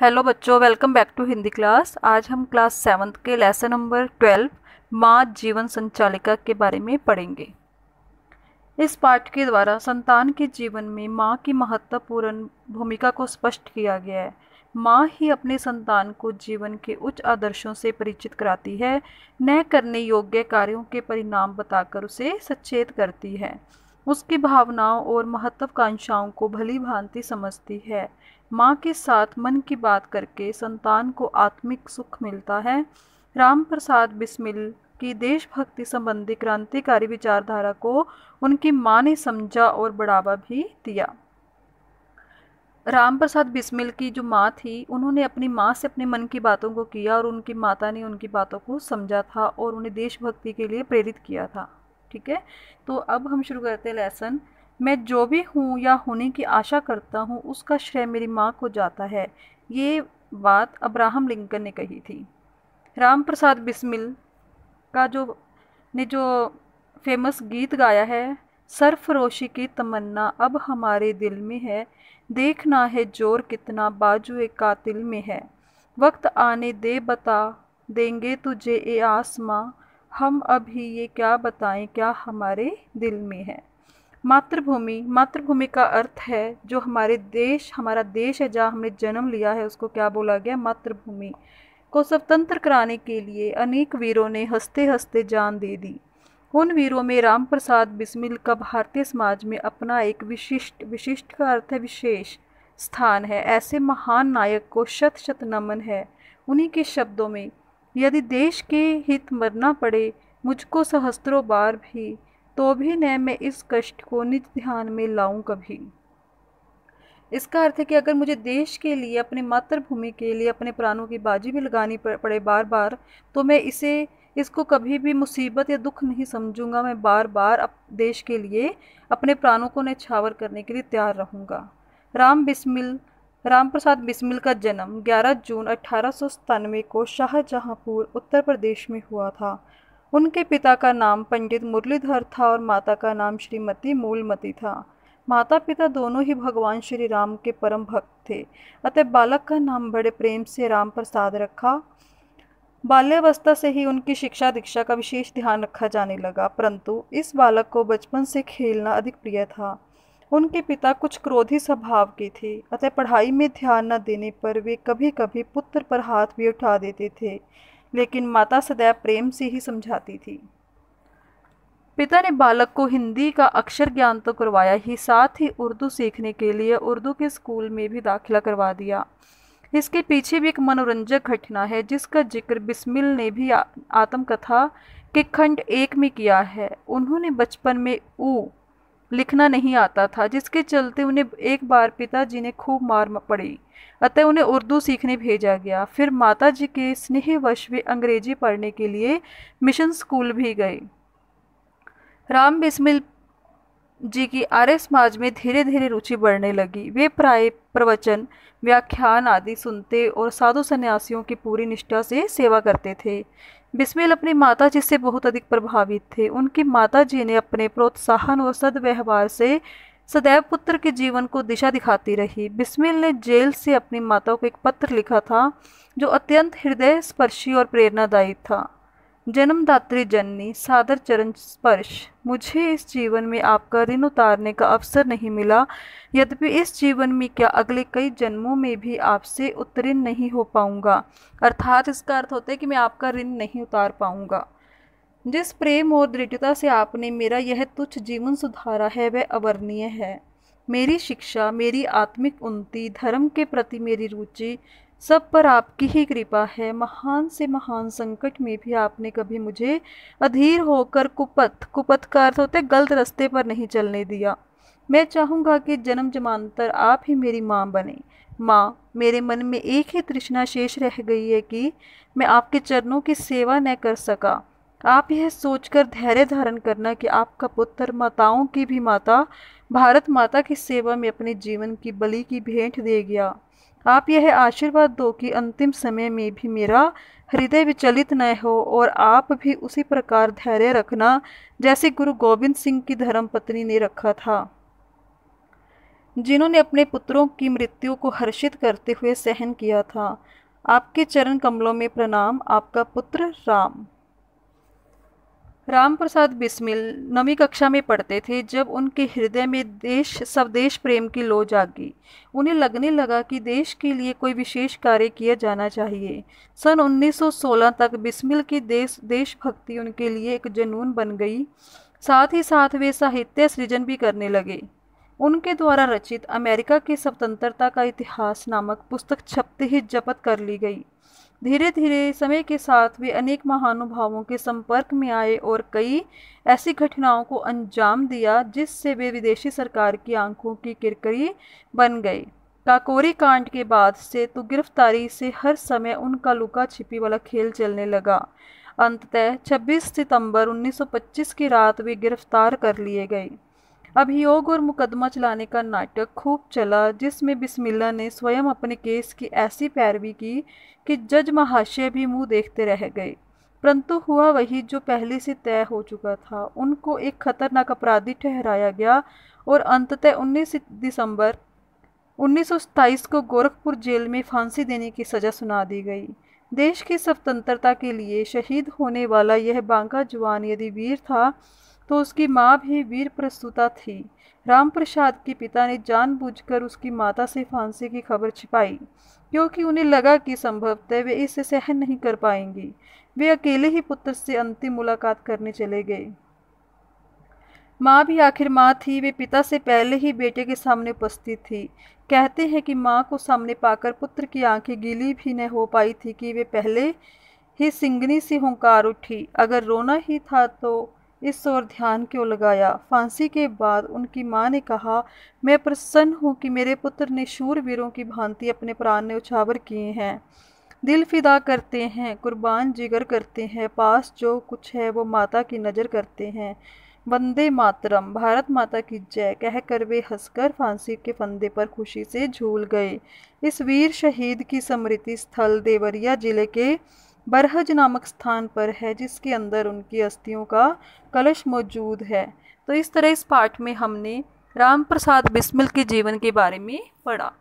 hello बच्चों welcome back to Hindi class आज हम क्लास सेवन्थ के लेसन नंबर ट्वेल्व माँ जीवन संचालिका के बारे में पढ़ेंगे इस पाठ के द्वारा संतान के जीवन में माँ की महत्वपूर्ण भूमिका को स्पष्ट किया गया है माँ ही अपने संतान को जीवन के उच्च आदर्शों से परिचित कराती है न करने योग्य कार्यों के परिणाम बताकर उसे सचेत करती है उसकी भावनाओं और महत्वाकांक्षाओं को भली भांति समझती है माँ के साथ मन की बात करके संतान को आत्मिक सुख मिलता है राम प्रसाद बिस्मिल की देशभक्ति संबंधी क्रांतिकारी विचारधारा को उनकी माँ ने समझा और बढ़ावा भी दिया राम प्रसाद बिस्मिल की जो माँ थी उन्होंने अपनी माँ से अपने मन की बातों को किया और उनकी माता ने उनकी बातों को समझा था और उन्हें देशभक्ति के लिए प्रेरित किया था ठीक है तो अब हम शुरू करते हैं लेसन मैं जो भी हूँ या होने की आशा करता हूँ उसका श्रेय मेरी माँ को जाता है ये बात अब्राहम लिंकन ने कही थी राम प्रसाद बिस्मिल का जो ने जो फेमस गीत गाया है सरफरोशी की तमन्ना अब हमारे दिल में है देखना है जोर कितना बाजुए कातिल में है वक्त आने दे बता देंगे तुझे ए आसमां हम अभी ये क्या बताएं क्या हमारे दिल में है मातृभूमि मातृभूमि का अर्थ है जो हमारे देश हमारा देश है जहाँ हमने जन्म लिया है उसको क्या बोला गया मातृभूमि को स्वतंत्र कराने के लिए अनेक वीरों ने हंसते हंसते जान दे दी उन वीरों में राम प्रसाद बिस्मिल का भारतीय समाज में अपना एक विशिष्ट विशिष्ट का अर्थ है विशेष स्थान है ऐसे महान नायक को शत शत नमन है उन्हीं के शब्दों में यदि देश के हित मरना पड़े मुझको सहस्त्रों बार भी तो भी न मैं इस कष्ट को निज ध्यान में लाऊं कभी इसका अर्थ है कि अगर मुझे देश के लिए अपने मातृभूमि के लिए अपने प्राणों की बाजी भी लगानी पड़े बार बार तो मैं इसे इसको कभी भी मुसीबत या दुख नहीं समझूंगा मैं बार बार अप देश के लिए अपने प्राणों को नछावर करने के लिए तैयार रहूँगा राम बिस्मिल रामप्रसाद बिस्मिल का जन्म 11 जून अठारह को शाहजहांपुर उत्तर प्रदेश में हुआ था उनके पिता का नाम पंडित मुरलीधर था और माता का नाम श्रीमती मूलमती था माता पिता दोनों ही भगवान श्री राम के परम भक्त थे अतः बालक का नाम बड़े प्रेम से राम प्रसाद रखा बाल्यावस्था से ही उनकी शिक्षा दीक्षा का विशेष ध्यान रखा जाने लगा परंतु इस बालक को बचपन से खेलना अधिक प्रिय था उनके पिता कुछ क्रोधी स्वभाव के थे अतः पढ़ाई में ध्यान न देने पर वे कभी कभी पुत्र पर हाथ भी उठा देते थे लेकिन माता सदैव प्रेम से ही समझाती थी पिता ने बालक को हिंदी का अक्षर ज्ञान तो करवाया ही साथ ही उर्दू सीखने के लिए उर्दू के स्कूल में भी दाखिला करवा दिया इसके पीछे भी एक मनोरंजक घटना है जिसका जिक्र बिस्मिल ने भी आत्मकथा के खंड एक में किया है उन्होंने बचपन में ऊ लिखना नहीं आता था जिसके चलते उन्हें एक बार पिताजी ने खूब मार पड़ी अतः उन्हें उर्दू सीखने भेजा गया फिर माता जी के स्नेह वश वे अंग्रेजी पढ़ने के लिए मिशन स्कूल भी गए राम बिस्मिल जी की आर्य समाज में धीरे धीरे रुचि बढ़ने लगी वे प्राय प्रवचन व्याख्यान आदि सुनते और साधु संन्यासियों की पूरी निष्ठा से सेवा करते थे बिस्मिल अपनी माता जी से बहुत अधिक प्रभावित थे उनकी माता जी ने अपने प्रोत्साहन और सदव्यवहार से सदैव पुत्र के जीवन को दिशा दिखाती रही बिस्मिल ने जेल से अपनी माता को एक पत्र लिखा था जो अत्यंत हृदय स्पर्शी और प्रेरणादायी था जन्मदात्री जननी सादर चरण स्पर्श मुझे इस जीवन में आपका ऋण उतारने का अवसर नहीं मिला यद्यपि इस जीवन में क्या अगले कई जन्मों में भी आपसे उत्तीर्ण नहीं हो पाऊंगा अर्थात इसका अर्थ होता है कि मैं आपका ऋण नहीं उतार पाऊंगा जिस प्रेम और दृढ़ता से आपने मेरा यह तुच्छ जीवन सुधारा है वह अवर्णीय है मेरी शिक्षा मेरी आत्मिक उन्नति धर्म के प्रति मेरी रुचि सब पर आपकी ही कृपा है महान से महान संकट में भी आपने कभी मुझे अधीर होकर कुपथ कुपथ का अर्थ होते गलत रास्ते पर नहीं चलने दिया मैं चाहूँगा कि जन्म जमांतर आप ही मेरी माँ बने माँ मेरे मन में एक ही तृष्णा शेष रह गई है कि मैं आपके चरणों की सेवा न कर सका आप यह सोचकर धैर्य धारण करना कि आपका पुत्र माताओं की भी माता भारत माता की सेवा में अपने जीवन की बलि की भेंट दे गया आप यह आशीर्वाद दो कि अंतिम समय में भी मेरा हृदय विचलित न हो और आप भी उसी प्रकार धैर्य रखना जैसे गुरु गोविंद सिंह की धर्मपत्नी ने रखा था जिन्होंने अपने पुत्रों की मृत्यु को हर्षित करते हुए सहन किया था आपके चरण कमलों में प्रणाम आपका पुत्र राम राम प्रसाद बिस्मिल नवी कक्षा में पढ़ते थे जब उनके हृदय में देश स्वदेश प्रेम की लो जागी उन्हें लगने लगा कि देश के लिए कोई विशेष कार्य किया जाना चाहिए सन 1916 तक बिस्मिल की देश देशभक्ति उनके लिए एक जुनून बन गई साथ ही साथ वे साहित्य सृजन भी करने लगे उनके द्वारा रचित अमेरिका की स्वतंत्रता का इतिहास नामक पुस्तक छपते ही जपत कर ली गई धीरे धीरे समय के साथ वे अनेक महानुभावों के संपर्क में आए और कई ऐसी घटनाओं को अंजाम दिया जिससे वे विदेशी सरकार की आंखों की किरकरी बन गए काकोरी कांड के बाद से तो गिरफ्तारी से हर समय उनका लुका छिपी वाला खेल चलने लगा अंततः 26 सितंबर 1925 की रात वे गिरफ्तार कर लिए गए अभियोग और मुकदमा चलाने का नाटक खूब चला जिसमें बिस्मिल्ला ने स्वयं अपने केस की ऐसी पैरवी की कि जज महाशय भी मुंह देखते रह गए परंतु हुआ वही जो पहले से तय हो चुका था उनको एक खतरनाक अपराधी ठहराया गया और अंततः 19 दिसंबर 1927 को गोरखपुर जेल में फांसी देने की सज़ा सुना दी गई देश की स्वतंत्रता के लिए शहीद होने वाला यह बांका जवान यदि वीर था तो उसकी माँ भी वीर प्रस्तुता थी राम प्रसाद के पिता ने जानबूझकर उसकी माता से फांसी की खबर छिपाई क्योंकि उन्हें लगा कि संभवतः वे इसे सहन नहीं कर पाएंगी वे अकेले ही पुत्र से अंतिम मुलाकात करने चले गए माँ भी आखिर माँ थी वे पिता से पहले ही बेटे के सामने उपस्थित थी कहते हैं कि माँ को सामने पाकर पुत्र की आंखें गीली भी न हो पाई थी कि वे पहले ही सिंगनी सी हुंकार उठी अगर रोना ही था तो इस ओर ध्यान क्यों लगाया फांसी के बाद उनकी मां ने कहा मैं प्रसन्न हूँ कि मेरे पुत्र ने शूरवीरों की भांति अपने प्राण ने उछावर किए हैं दिल फिदा करते हैं कुर्बान जिगर करते हैं पास जो कुछ है वो माता की नज़र करते हैं वंदे मातरम भारत माता की जय कह कर वे हंसकर फांसी के फंदे पर खुशी से झूल गए इस वीर शहीद की स्मृति स्थल देवरिया जिले के बरहज नामक स्थान पर है जिसके अंदर उनकी अस्थियों का कलश मौजूद है तो इस तरह इस पाठ में हमने राम प्रसाद बिस्मिल के जीवन के बारे में पढ़ा